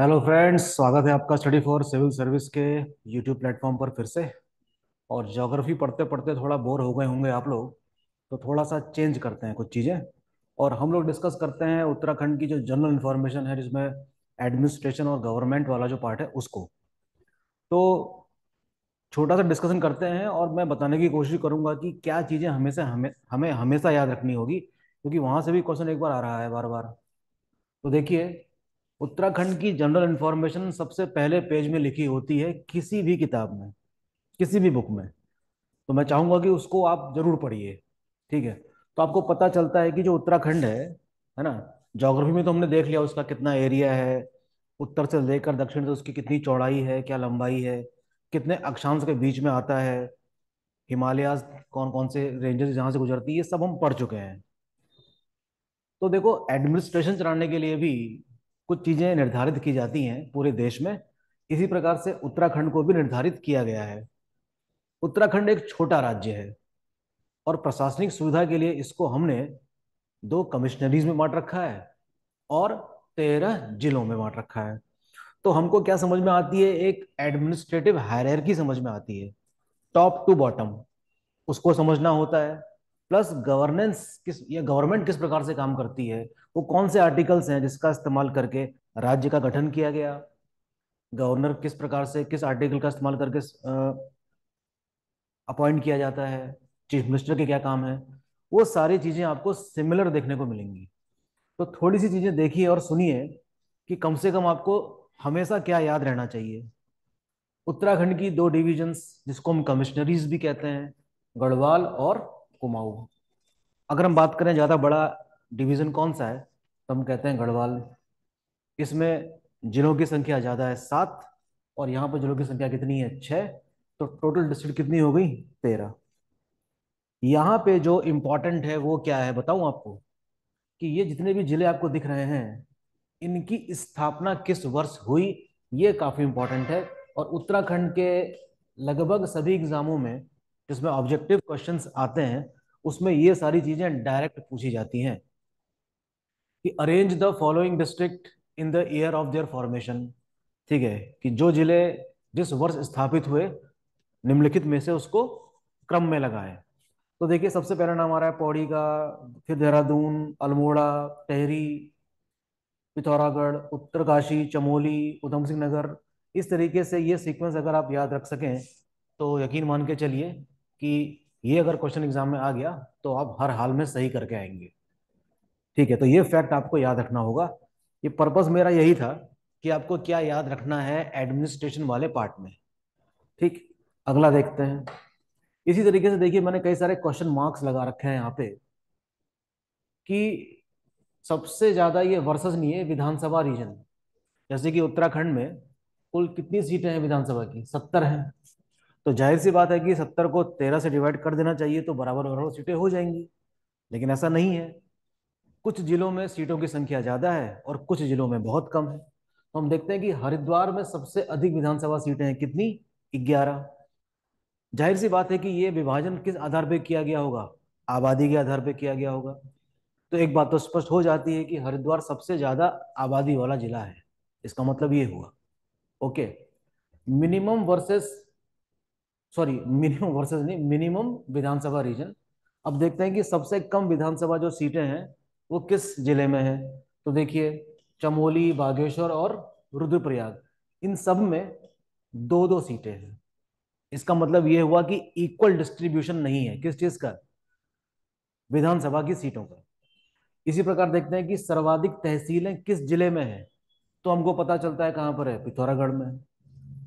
hello friends स्वागत है आपका स्टडी फॉर सिविल सर्विस के यूट्यूब प्लेटफॉर्म पर फिर से और जोग्राफी पढ़ते पढ़ते थोड़ा बोर हो गए होंगे आप लोग तो थोड़ा सा चेंज करते हैं कुछ चीज़ें और हम लोग डिस्कस करते हैं उत्तराखंड की जो जनरल इन्फॉर्मेशन है जिसमें एडमिनिस्ट्रेशन और गवर्नमेंट वाला जो पार्ट है उसको तो छोटा सा डिस्कशन करते हैं और मैं बताने की कोशिश करूँगा कि क्या चीज़ें हमेशा हमें हमें हमेशा याद रखनी होगी क्योंकि वहाँ से भी क्वेश्चन एक बार आ रहा है बार बार तो देखिए उत्तराखंड की जनरल इंफॉर्मेशन सबसे पहले पेज में लिखी होती है किसी भी किताब में किसी भी बुक में तो मैं चाहूँगा कि उसको आप जरूर पढ़िए ठीक है तो आपको पता चलता है कि जो उत्तराखंड है है ना जोग्राफी में तो हमने देख लिया उसका कितना एरिया है उत्तर से लेकर दक्षिण से उसकी कितनी चौड़ाई है क्या लंबाई है कितने अक्षांश के बीच में आता है हिमालयाज कौन कौन से रेंजेस जहां से गुजरती है सब हम पढ़ चुके हैं तो देखो एडमिनिस्ट्रेशन चलाने के लिए भी कुछ चीज़ें निर्धारित की जाती हैं पूरे देश में इसी प्रकार से उत्तराखंड को भी निर्धारित किया गया है उत्तराखंड एक छोटा राज्य है और प्रशासनिक सुविधा के लिए इसको हमने दो कमिश्नरीज में बांट रखा है और तेरह जिलों में बांट रखा है तो हमको क्या समझ में आती है एक एडमिनिस्ट्रेटिव की समझ में आती है टॉप टू बॉटम उसको समझना होता है प्लस गवर्नेंस किस या गवर्नमेंट किस प्रकार से काम करती है वो कौन से आर्टिकल्स हैं जिसका इस्तेमाल करके राज्य का गठन किया गया गवर्नर किस प्रकार से किस आर्टिकल का इस्तेमाल करके अपॉइंट किया जाता है चीफ मिनिस्टर के क्या काम है वो सारी चीज़ें आपको सिमिलर देखने को मिलेंगी तो थोड़ी सी चीज़ें देखिए और सुनिए कि कम से कम आपको हमेशा क्या याद रहना चाहिए उत्तराखंड की दो डिविजन्स जिसको हम कमिश्नरीज भी कहते हैं गढ़वाल और कुमाऊ अगर हम बात करें ज़्यादा बड़ा डिवीज़न कौन सा है तो हम कहते हैं गढ़वाल इसमें जिलों की संख्या ज़्यादा है सात और यहाँ पर जिलों की संख्या कितनी है छह तो टोटल डिस्ट्रिक्ट कितनी हो गई तेरह यहाँ पे जो इम्पोर्टेंट है वो क्या है बताऊ आपको कि ये जितने भी जिले आपको दिख रहे हैं इनकी स्थापना किस वर्ष हुई ये काफ़ी इम्पोर्टेंट है और उत्तराखंड के लगभग सभी एग्जामों में जिसमें ऑब्जेक्टिव क्वेश्चंस आते हैं उसमें ये सारी चीजें डायरेक्ट पूछी जाती हैं कि arrange the following district in the year of their formation ठीक है कि जो जिले जिस वर्ष स्थापित हुए निम्नलिखित में से उसको क्रम में लगाए तो देखिए सबसे पहला नाम आ रहा है पौड़ी का फिर देहरादून अल्मोड़ा टेहरी पिथौरागढ़ उत्तरकाशी चमोली उधम सिंह नगर इस तरीके से ये सीक्वेंस अगर आप याद रख सकें तो यकीन मान के चलिए कि ये अगर क्वेश्चन एग्जाम में आ गया तो आप हर हाल में सही करके आएंगे ठीक है तो ये फैक्ट आपको याद रखना होगा ये पर्पज मेरा यही था कि आपको क्या याद रखना है एडमिनिस्ट्रेशन वाले पार्ट में ठीक अगला देखते हैं इसी तरीके से देखिए मैंने कई सारे क्वेश्चन मार्क्स लगा रखे हैं यहाँ पे कि सबसे ज्यादा ये वर्सेस नहीं है विधानसभा रीजन जैसे कि उत्तराखंड में कुल कितनी सीटें हैं विधानसभा की सत्तर हैं तो जाहिर सी बात है कि सत्तर को तेरह से डिवाइड कर देना चाहिए तो बराबर बराबर सीटें हो जाएंगी लेकिन ऐसा नहीं है कुछ जिलों में सीटों की संख्या ज़्यादा है और कुछ जिलों में बहुत कम है तो हम देखते हैं कि हरिद्वार में सबसे अधिक विधानसभा सीटें हैं कितनी ग्यारह जाहिर सी बात है कि ये विभाजन किस आधार पर किया गया होगा आबादी के आधार पर किया गया होगा तो एक बात तो स्पष्ट हो जाती है कि हरिद्वार सबसे ज़्यादा आबादी वाला जिला है इसका मतलब ये हुआ okay minimum versus sorry minimum versus नहीं मिनिमम विधानसभा रीजन अब देखते हैं कि सबसे कम विधानसभा जो सीटें हैं वो किस जिले में है तो देखिए चमोली बागेश्वर और रुद्रप्रयाग इन सब में दो दो सीटें हैं इसका मतलब ये हुआ कि इक्वल डिस्ट्रीब्यूशन नहीं है किस चीज का विधानसभा की सीटों का इसी प्रकार देखते हैं कि सर्वाधिक तहसीलें किस जिले में है तो हमको पता चलता है कहां पर है पिथौरागढ़ में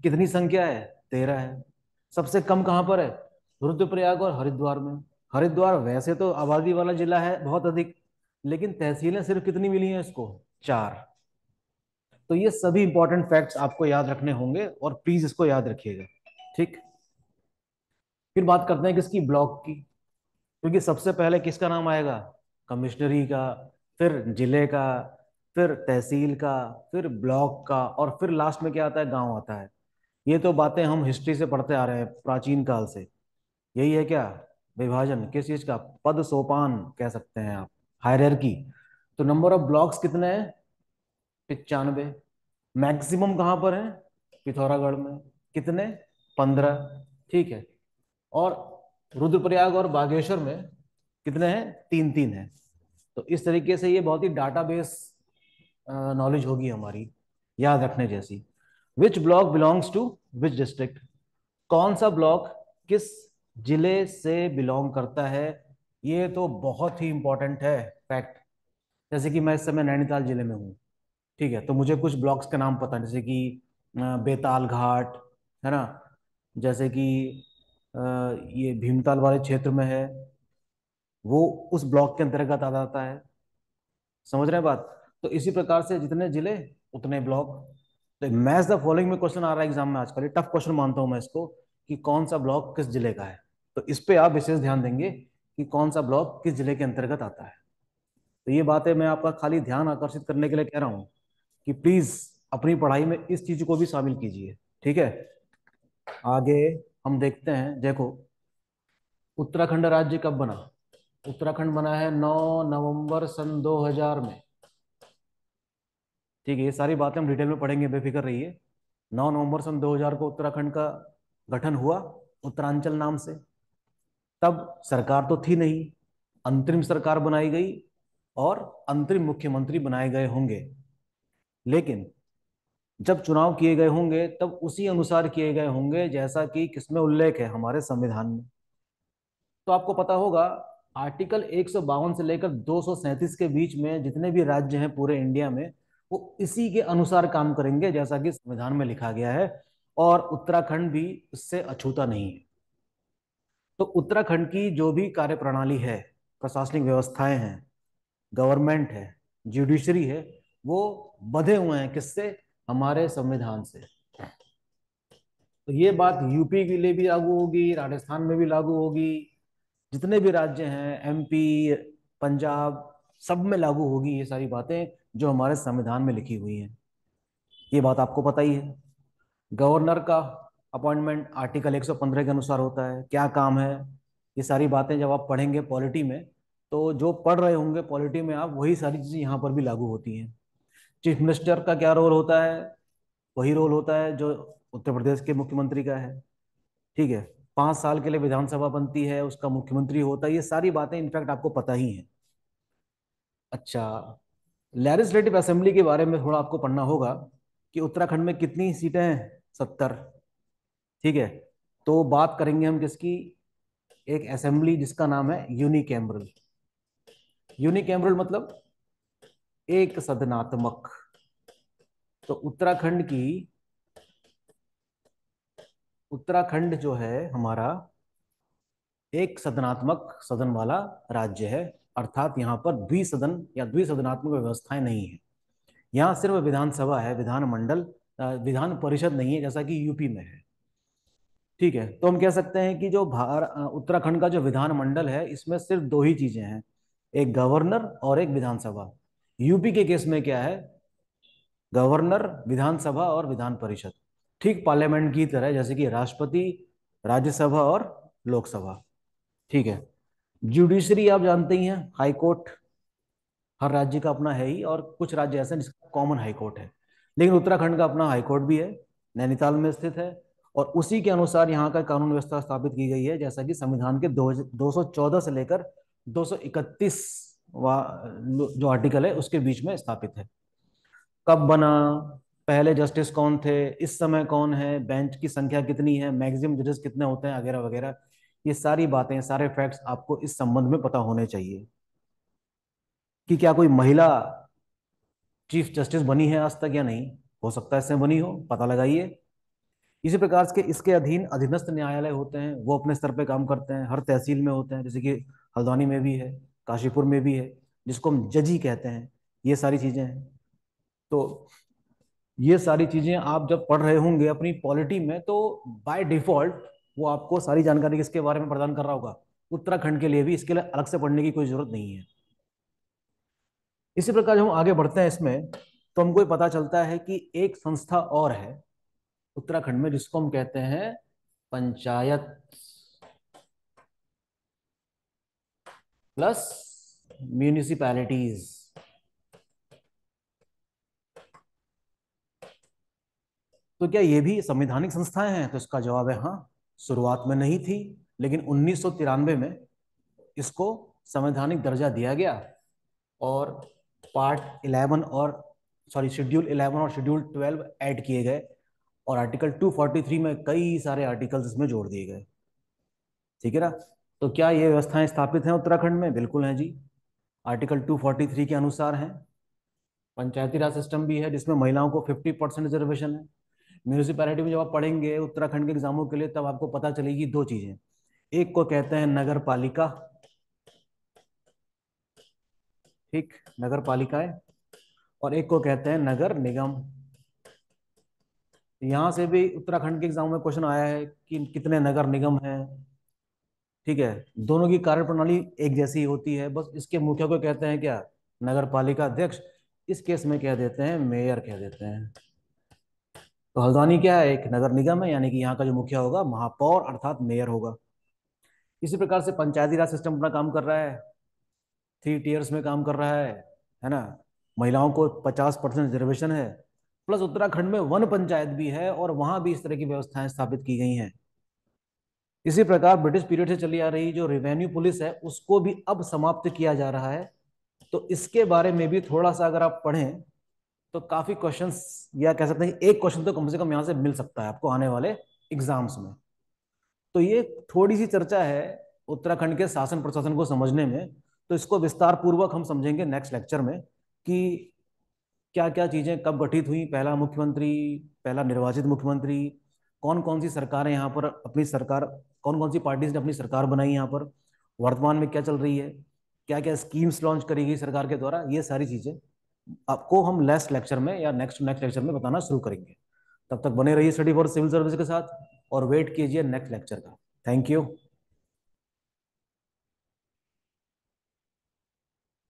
कितनी संख्या है तेरह है सबसे कम कहाँ पर है रुद्रप्रयाग और हरिद्वार में हरिद्वार वैसे तो आबादी वाला जिला है बहुत अधिक लेकिन तहसीलें सिर्फ कितनी मिली हैं इसको चार तो ये सभी इंपॉर्टेंट फैक्ट्स आपको याद रखने होंगे और प्लीज इसको याद रखिएगा ठीक फिर बात करते हैं किसकी ब्लॉक की क्योंकि सबसे पहले किसका नाम आएगा कमिश्नरी का फिर जिले का फिर तहसील का फिर ब्लॉक का और फिर लास्ट में क्या आता है गांव आता है ये तो बातें हम हिस्ट्री से पढ़ते आ रहे हैं प्राचीन काल से यही है क्या विभाजन किस चीज का पद सोपान कह सकते हैं आप हायर की तो नंबर ऑफ ब्लॉक्स कितने हैं पिचानवे मैक्सिमम कहाँ पर है पिथौरागढ़ में कितने पंद्रह ठीक है और रुद्रप्रयाग और बागेश्वर में कितने हैं तीन तीन है तो इस तरीके से ये बहुत ही डाटाबेस नॉलेज होगी हमारी याद रखने जैसी which block belongs to which district कौन सा ब्लॉक किस जिले से बिलोंग करता है ये तो बहुत ही इंपॉर्टेंट है फैक्ट जैसे कि मैं इस समय नैनीताल जिले में हूँ ठीक है तो मुझे कुछ ब्लॉक्स का नाम पता है जैसे कि बेताल घाट है ना जैसे कि ये भीमताल वाले क्षेत्र में है वो उस ब्लॉक के अंतर्गत आ जाता है समझ रहे हैं बात तो इसी प्रकार से जितने जिले उतने ब्लॉक तो मैच द फॉलोइंग में क्वेश्चन आ रहा है एग्जाम में आजकल टफ क्वेश्चन मानता हूं मैं इसको कि कौन सा ब्लॉक किस जिले का है तो इस पे आप विशेष ध्यान देंगे कि कौन सा ब्लॉक किस जिले के अंतर्गत आता है तो ये बात है मैं आपका खाली ध्यान आकर्षित करने के लिए कह रहा हूं कि प्लीज अपनी पढ़ाई में इस चीज को भी शामिल कीजिए ठीक है आगे हम देखते हैं देखो उत्तराखंड राज्य कब बना उत्तराखंड बना है 9 नवंबर सन 2000 में ठीक है ये सारी बातें हम डिटेल में पढ़ेंगे बेफिक्र रहिए नौ नवंबर सन 2000 को उत्तराखंड का गठन हुआ उत्तरांचल नाम से तब सरकार तो थी नहीं अंतरिम सरकार बनाई गई और अंतरिम मुख्यमंत्री बनाए गए होंगे लेकिन जब चुनाव किए गए होंगे तब उसी अनुसार किए गए होंगे जैसा कि किसमें उल्लेख है हमारे संविधान में तो आपको पता होगा आर्टिकल एक से लेकर दो के बीच में जितने भी राज्य हैं पूरे इंडिया में वो इसी के अनुसार काम करेंगे जैसा कि संविधान में लिखा गया है और उत्तराखंड भी इससे अछूता नहीं है तो उत्तराखंड की जो भी कार्य प्रणाली है प्रशासनिक व्यवस्थाएं हैं गवर्नमेंट है जुडिशरी है वो बधे हुए हैं किससे हमारे संविधान से तो ये बात यूपी के लिए भी लागू होगी राजस्थान में भी लागू होगी जितने भी राज्य हैं एमपी पंजाब सब में लागू होगी ये सारी बातें जो हमारे संविधान में लिखी हुई हैं ये बात आपको पता ही है गवर्नर का अपॉइंटमेंट आर्टिकल 115 के अनुसार होता है क्या काम है ये सारी बातें जब आप पढ़ेंगे पॉलिटी में तो जो पढ़ रहे होंगे पॉलिटी में आप वही सारी चीज़ें यहाँ पर भी लागू होती हैं चीफ मिनिस्टर का क्या रोल होता है वही रोल होता है जो उत्तर प्रदेश के मुख्यमंत्री का है ठीक है पांच साल के लिए विधानसभा बनती है उसका मुख्यमंत्री होता है ये सारी बातें इनफैक्ट आपको पता ही है अच्छा लेजिस्लेटिव असेंबली के बारे में थोड़ा आपको पढ़ना होगा कि उत्तराखंड में कितनी सीटें हैं सत्तर ठीक है तो बात करेंगे हम किसकी एक असेंबली जिसका नाम है यूनिकैमरल यूनिकैमरल मतलब एक सदनात्मक तो उत्तराखंड की उत्तराखंड जो है हमारा एक सदनात्मक सदन वाला राज्य है अर्थात यहाँ पर द्विसदन या द्विसदनात्मक व्यवस्थाएं नहीं है यहाँ सिर्फ विधानसभा है विधानमंडल विधान परिषद नहीं है जैसा कि यूपी में है ठीक है तो हम कह सकते हैं कि जो भार उत्तराखंड का जो विधानमंडल है इसमें सिर्फ दो ही चीजें हैं एक गवर्नर और एक विधानसभा यूपी के केस में क्या है गवर्नर विधानसभा और विधान परिषद ठीक पार्लियामेंट की तरह जैसे कि राष्ट्रपति राज्यसभा और लोकसभा ठीक है जुडिशरी आप जानते ही हैं हाई कोर्ट हर राज्य का अपना है ही और कुछ राज्य ऐसे हैं जिसका कॉमन हाई कोर्ट है लेकिन उत्तराखंड का अपना हाई कोर्ट भी है नैनीताल में स्थित है और उसी के अनुसार यहाँ का कानून व्यवस्था स्थापित की गई है जैसा कि संविधान के दो, से लेकर दो वा जो आर्टिकल है उसके बीच में स्थापित है कब बना पहले जस्टिस कौन थे इस समय कौन है बेंच की संख्या कितनी है मैक्सिमम जजेस कितने होते हैं वगैरह वगैरह ये सारी बातें सारे फैक्ट्स आपको इस संबंध में पता होने चाहिए कि क्या कोई महिला चीफ जस्टिस बनी है आज तक या नहीं हो सकता है इससे बनी हो पता लगाइए इसी प्रकार के इसके अधीन अधीनस्थ न्यायालय होते हैं वो अपने स्तर पर काम करते हैं हर तहसील में होते हैं जैसे कि हल्द्वानी में भी है काशीपुर में भी है जिसको हम जजी कहते हैं ये सारी चीज़ें हैं तो ये सारी चीज़ें आप जब पढ़ रहे होंगे अपनी पॉलिटी में तो बाय डिफॉल्ट वो आपको सारी जानकारी किसके बारे में प्रदान कर रहा होगा उत्तराखंड के लिए भी इसके लिए अलग से पढ़ने की कोई जरूरत नहीं है इसी प्रकार जब हम आगे बढ़ते हैं इसमें तो हमको पता चलता है कि एक संस्था और है उत्तराखंड में जिसको हम कहते हैं पंचायत प्लस म्यूनिसिपैलिटीज तो क्या ये भी संवैधानिक संस्थाएं हैं तो इसका जवाब है हाँ शुरुआत में नहीं थी लेकिन उन्नीस में इसको संवैधानिक दर्जा दिया गया और पार्ट 11 और सॉरी शेड्यूल 11 और शेड्यूल 12 ऐड किए गए और आर्टिकल 243 में कई सारे आर्टिकल्स इसमें जोड़ दिए गए ठीक है ना तो क्या ये व्यवस्थाएं स्थापित हैं उत्तराखंड में बिल्कुल हैं जी आर्टिकल 243 के अनुसार हैं पंचायती राज सिस्टम भी है जिसमें महिलाओं को 50 परसेंट रिजर्वेशन है म्यूनिसिपैलिटी में जब आप पढ़ेंगे उत्तराखंड के एग्जामों के लिए तब आपको पता चलेगी दो चीजें एक को कहते हैं नगर पालिका ठीक नगर पालिका है और एक को कहते हैं नगर निगम यहां से भी उत्तराखंड के एग्जाम में क्वेश्चन आया है कि कितने नगर निगम हैं ठीक है दोनों की कार्य प्रणाली एक जैसी होती है बस इसके मुखिया को कहते हैं क्या नगर पालिका अध्यक्ष इस केस में कह देते हैं मेयर कह देते हैं तो हल्द्वानी क्या है एक नगर निगम है यानी कि यहाँ का जो मुखिया होगा महापौर अर्थात मेयर होगा इसी प्रकार से पंचायती राज सिस्टम अपना काम कर रहा है थ्री टीयर्स में काम कर रहा है है ना महिलाओं को पचास परसेंट रिजर्वेशन है प्लस उत्तराखंड में वन पंचायत भी है और वहां भी इस तरह की व्यवस्थाएं स्थापित की गई हैं इसी प्रकार ब्रिटिश पीरियड से चली आ रही जो रेवेन्यू पुलिस है उसको भी अब समाप्त किया जा रहा है तो इसके बारे में भी थोड़ा सा अगर आप पढ़ें तो काफी क्वेश्चन या कह सकते हैं एक क्वेश्चन तो कम से कम यहाँ से मिल सकता है आपको आने वाले एग्जाम्स में तो ये थोड़ी सी चर्चा है उत्तराखंड के शासन प्रशासन को समझने में तो इसको विस्तार पूर्वक हम समझेंगे नेक्स्ट लेक्चर में कि क्या क्या चीजें कब गठित हुई पहला मुख्यमंत्री पहला निर्वाचित मुख्यमंत्री कौन कौन सी सरकारें यहाँ पर अपनी सरकार कौन कौन सी पार्टीज ने अपनी सरकार बनाई यहाँ पर वर्तमान में क्या चल रही है क्या क्या स्कीम्स लॉन्च करी गई सरकार के द्वारा ये सारी चीजें आपको हम लास्ट लेक्चर में या नेक्स्ट नेक्स्ट लेक्चर में बताना शुरू करेंगे तब तक बने रहिए स्टडी फॉर सिविल सर्विस के साथ और वेट कीजिए नेक्स्ट लेक्चर का थैंक यू